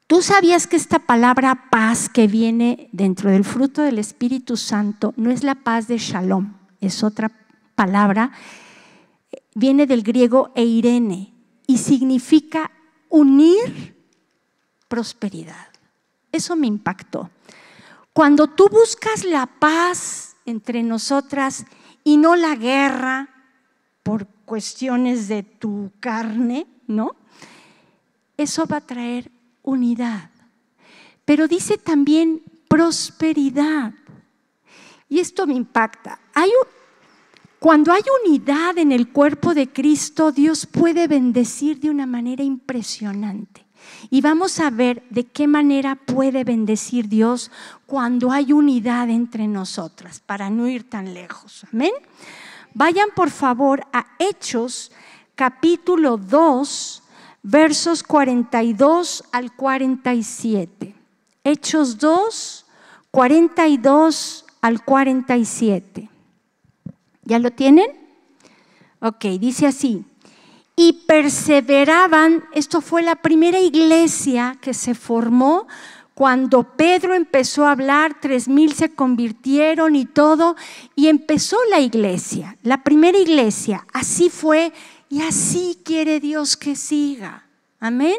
[SPEAKER 1] ¿Tú sabías que esta palabra paz que viene dentro del fruto del Espíritu Santo no es la paz de shalom, es otra palabra? Viene del griego eirene, y significa unir prosperidad. Eso me impactó. Cuando tú buscas la paz entre nosotras y no la guerra por cuestiones de tu carne, ¿no? Eso va a traer unidad. Pero dice también prosperidad. Y esto me impacta. Hay, cuando hay unidad en el cuerpo de Cristo, Dios puede bendecir de una manera impresionante. Y vamos a ver de qué manera puede bendecir Dios cuando hay unidad entre nosotras, para no ir tan lejos. Amén. Vayan por favor a Hechos capítulo 2, versos 42 al 47. Hechos 2, 42 al 47. ¿Ya lo tienen? Ok, dice así. Y perseveraban, esto fue la primera iglesia que se formó cuando Pedro empezó a hablar, tres mil se convirtieron y todo, y empezó la iglesia, la primera iglesia. Así fue y así quiere Dios que siga. Amén.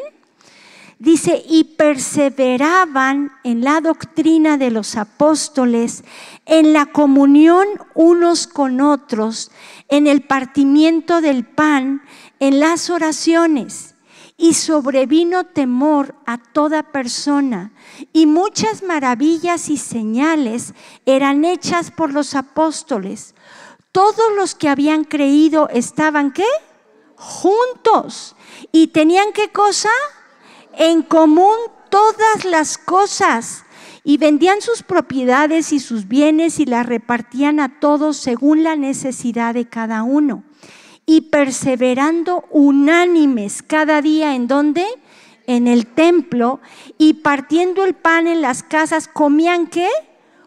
[SPEAKER 1] Dice, y perseveraban en la doctrina de los apóstoles, en la comunión unos con otros, en el partimiento del pan, en las oraciones. Y sobrevino temor a toda persona. Y muchas maravillas y señales eran hechas por los apóstoles. Todos los que habían creído estaban, ¿qué? Juntos. ¿Y tenían qué cosa? en común todas las cosas y vendían sus propiedades y sus bienes y las repartían a todos según la necesidad de cada uno. Y perseverando unánimes cada día en donde? En el templo y partiendo el pan en las casas, comían qué?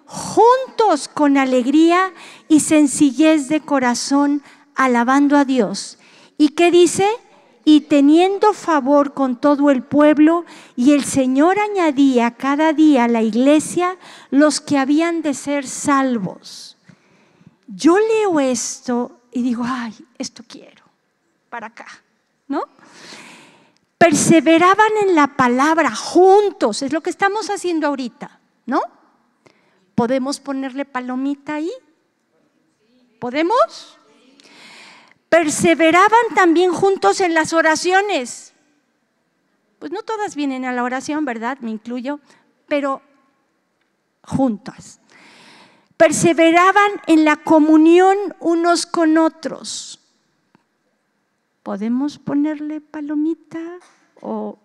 [SPEAKER 1] Juntos con alegría y sencillez de corazón, alabando a Dios. ¿Y qué dice? y teniendo favor con todo el pueblo, y el Señor añadía cada día a la iglesia los que habían de ser salvos. Yo leo esto y digo, ay, esto quiero, para acá, ¿no? Perseveraban en la palabra juntos, es lo que estamos haciendo ahorita, ¿no? ¿Podemos ponerle palomita ahí? ¿Podemos? perseveraban también juntos en las oraciones. Pues no todas vienen a la oración, ¿verdad? Me incluyo, pero juntas. Perseveraban en la comunión unos con otros. ¿Podemos ponerle palomita o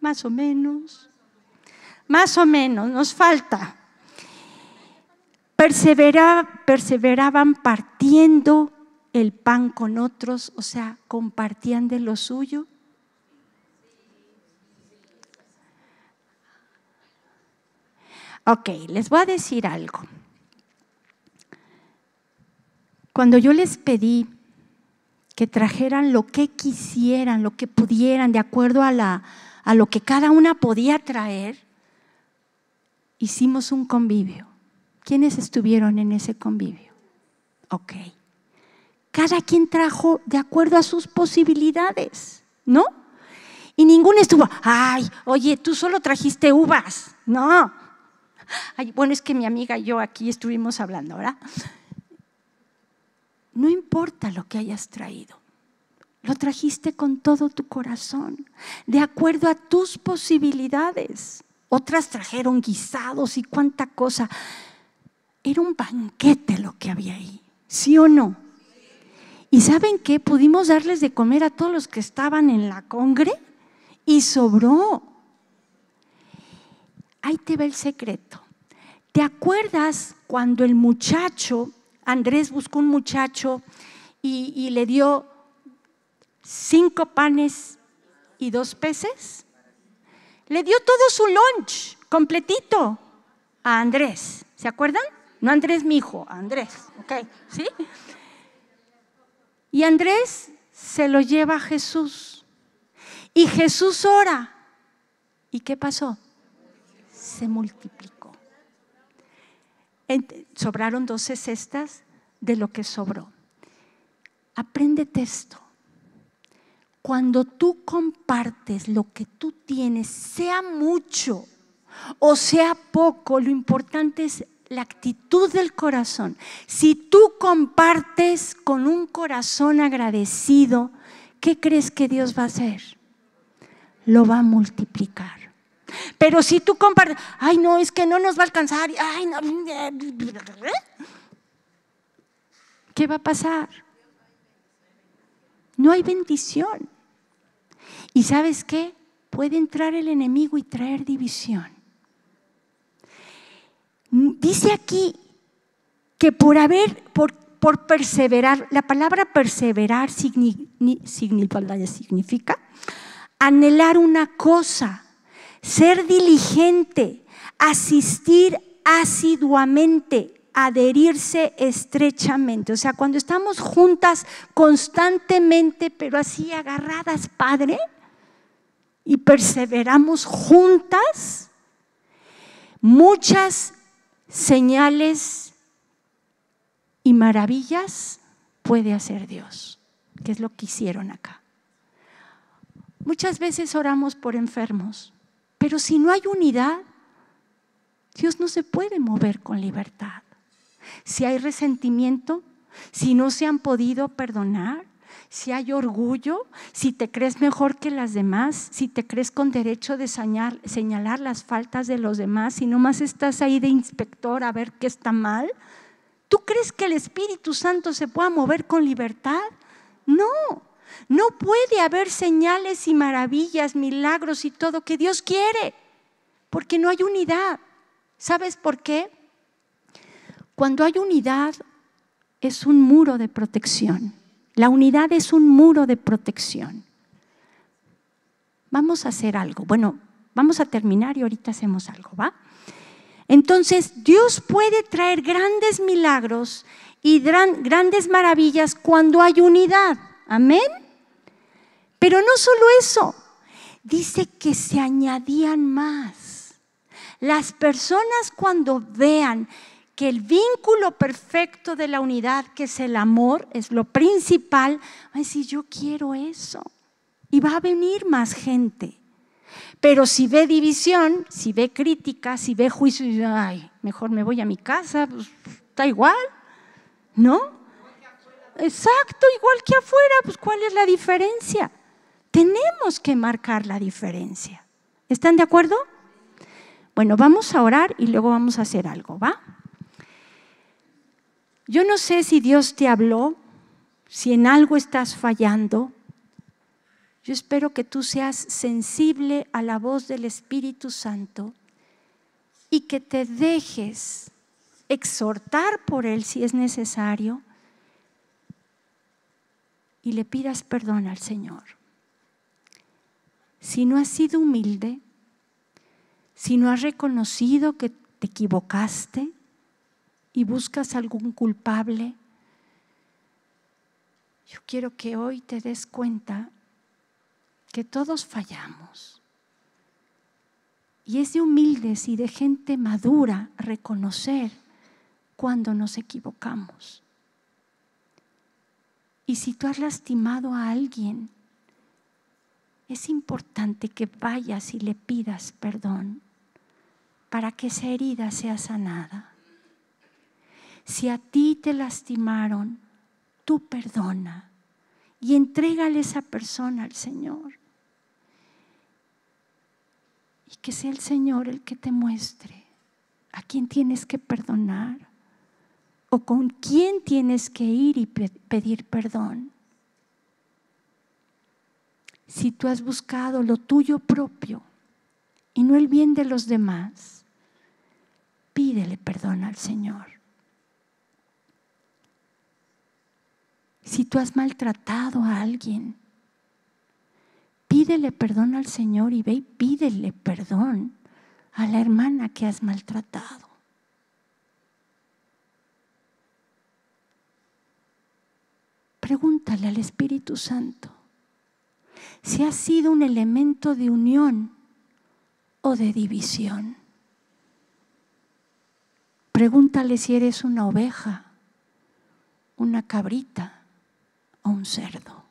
[SPEAKER 1] más o menos? Más o menos, nos falta. perseveraban partiendo el pan con otros, o sea, compartían de lo suyo. Ok, les voy a decir algo. Cuando yo les pedí que trajeran lo que quisieran, lo que pudieran, de acuerdo a, a lo que cada una podía traer, hicimos un convivio. ¿Quiénes estuvieron en ese convivio? Ok cada quien trajo de acuerdo a sus posibilidades, ¿no? Y ninguno estuvo, ay, oye, tú solo trajiste uvas, no. bueno, es que mi amiga y yo aquí estuvimos hablando, ¿verdad? No importa lo que hayas traído, lo trajiste con todo tu corazón, de acuerdo a tus posibilidades. Otras trajeron guisados y cuánta cosa. Era un banquete lo que había ahí, ¿sí o no? Y saben qué, pudimos darles de comer a todos los que estaban en la congre y sobró. Ahí te ve el secreto. ¿Te acuerdas cuando el muchacho, Andrés buscó un muchacho y, le dio cinco panes y dos peces? Le dio todo su lunch completito a Andrés. ¿Se acuerdan? No Andrés mi hijo, Andrés, ¿Sí? Y Andrés se lo lleva a Jesús. Y Jesús ora. ¿Y qué pasó? Se multiplicó. Sobraron 12 cestas de lo que sobró. Apréndete esto. Cuando tú compartes lo que tú tienes, sea mucho o sea poco, lo importante es la actitud del corazón. Si tú compartes con un corazón agradecido, ¿qué crees que Dios va a hacer? Lo va a multiplicar. Pero si tú compartes, ay no, es que no nos va a alcanzar, ay no. ¿Qué va a pasar? No hay bendición. ¿Y sabes qué? Puede entrar el enemigo y traer división. Mm, dice aquí que por haber, por, perseverar, la palabra perseverar significa anhelar una cosa, ser diligente, asistir asiduamente, adherirse estrechamente. O sea, cuando estamos juntas constantemente, pero así agarradas, Padre, y perseveramos juntas, muchas señales y maravillas puede hacer Dios, que es lo que hicieron acá. Muchas veces oramos por enfermos, pero si no hay unidad, Dios no se puede mover con libertad. Si hay resentimiento, si no se han podido perdonar, si hay orgullo, si te crees mejor que las demás, si te crees con derecho de señalar, las faltas de los demás, si más estás ahí de inspector a ver qué está mal. ¿Tú crees que el Espíritu Santo se pueda mover con libertad? No, no puede haber señales y maravillas, milagros y todo que Dios quiere, porque no hay unidad. ¿Sabes por qué? Cuando hay unidad es un muro de protección. La unidad es un muro de protección. Vamos a hacer algo. Bueno, vamos a terminar y ahorita hacemos algo, ¿va? Entonces, Dios puede traer grandes milagros y grandes maravillas cuando hay unidad. Amén. Pero no solo eso, dice que se añadían más. Las personas cuando vean que el vínculo perfecto de la unidad, que es el amor, es lo principal, va a decir, yo quiero eso. Y va a venir más gente. Pero si ve división, si ve crítica, si ve juicio, ay, mejor me voy a mi casa, pues está igual, ¿no? Exacto, igual que afuera, pues ¿cuál es la diferencia? Tenemos que marcar la diferencia. ¿Están de acuerdo? Bueno, vamos a orar y luego vamos a hacer algo, ¿va? Yo no sé si Dios te habló, si en algo estás fallando. Yo espero que tú seas sensible a la voz del Espíritu Santo y que te dejes exhortar por Él si es necesario y le pidas perdón al Señor. Si no has sido humilde, si no has reconocido que te equivocaste, y buscas algún culpable, yo quiero que hoy te des cuenta que todos fallamos. Y es de humildes y de gente madura reconocer cuando nos equivocamos. Y si tú has lastimado a alguien, es importante que vayas y le pidas perdón para que esa herida sea sanada. Si a ti te lastimaron, tú perdona y entrégale esa persona al Señor. Y que sea el Señor el que te muestre a quién tienes que perdonar o con quién tienes que ir y pedir perdón. Si tú has buscado lo tuyo propio y no el bien de los demás, pídele perdón al Señor. Si tú has maltratado a alguien, pídele perdón al Señor y ve y pídele perdón a la hermana que has maltratado. Pregúntale al Espíritu Santo si ha sido un elemento de unión o de división. Pregúntale si eres una oveja, una cabrita un cerdo.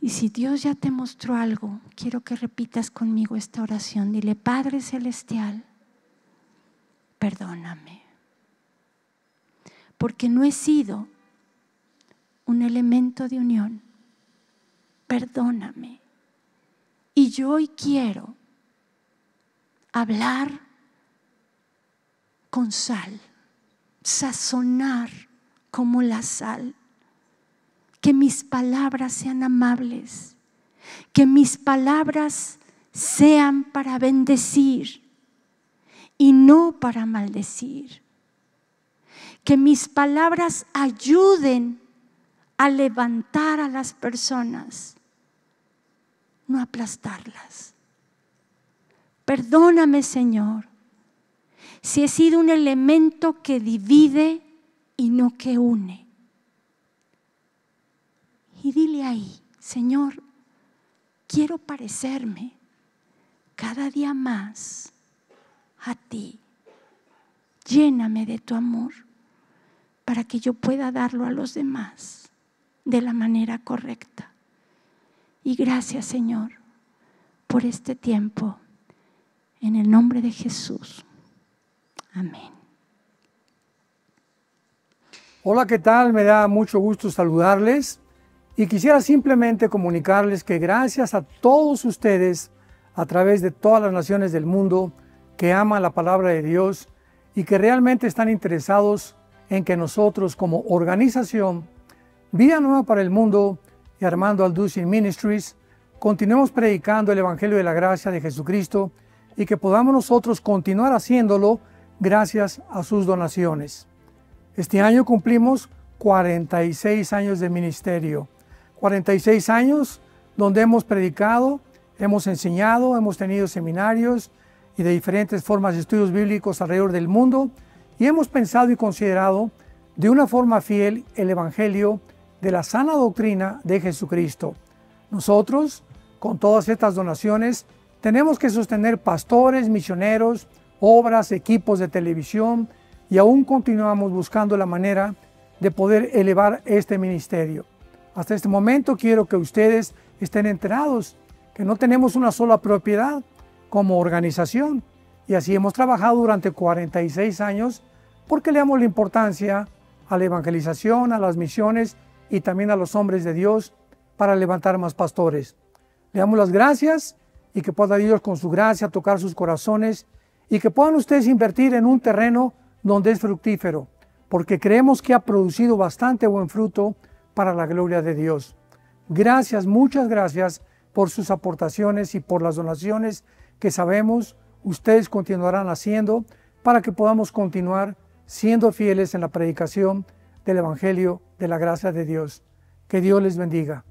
[SPEAKER 1] Y si Dios ya te mostró algo, quiero que repitas conmigo esta oración. Dile, Padre Celestial, perdóname, porque no he sido un elemento de unión. Perdóname. Y yo hoy quiero hablar con sal sazonar como la sal. Que mis palabras sean amables. Que mis palabras sean para bendecir y no para maldecir. Que mis palabras ayuden a levantar a las personas, no aplastarlas. Perdóname, Señor, si he sido un elemento que divide y no que une. Y dile ahí, Señor, quiero parecerme cada día más a ti. Lléname de tu amor para que yo pueda darlo a los demás de la manera correcta. Y gracias, Señor, por este tiempo. En el nombre de Jesús. Amén.
[SPEAKER 2] Hola, ¿qué tal? Me da mucho gusto saludarles y quisiera simplemente comunicarles que gracias a todos ustedes, a través de todas las naciones del mundo, que aman la palabra de Dios y que realmente están interesados en que nosotros como organización, Vida Nueva para el Mundo y Armando Alducin Ministries, continuemos predicando el Evangelio de la Gracia de Jesucristo y que podamos nosotros continuar haciéndolo gracias a sus donaciones. Este año cumplimos 46 años de ministerio. 46 años donde hemos predicado, hemos enseñado, hemos tenido seminarios y de diferentes formas de estudios bíblicos alrededor del mundo y hemos pensado y considerado de una forma fiel el Evangelio de la sana doctrina de Jesucristo. Nosotros, con todas estas donaciones, tenemos que sostener pastores, misioneros, obras, equipos de televisión y aún continuamos buscando la manera de poder elevar este ministerio. Hasta este momento quiero que ustedes estén enterados que no tenemos una sola propiedad como organización y así hemos trabajado durante 46 años porque le damos la importancia a la evangelización, a las misiones y también a los hombres de Dios para levantar más pastores. Le damos las gracias y que pueda Dios con su gracia tocar sus corazones y que puedan ustedes invertir en un terreno donde es fructífero, porque creemos que ha producido bastante buen fruto para la gloria de Dios. Gracias, muchas gracias por sus aportaciones y por las donaciones que sabemos ustedes continuarán haciendo para que podamos continuar siendo fieles en la predicación del Evangelio de la gracia de Dios. Que Dios les bendiga.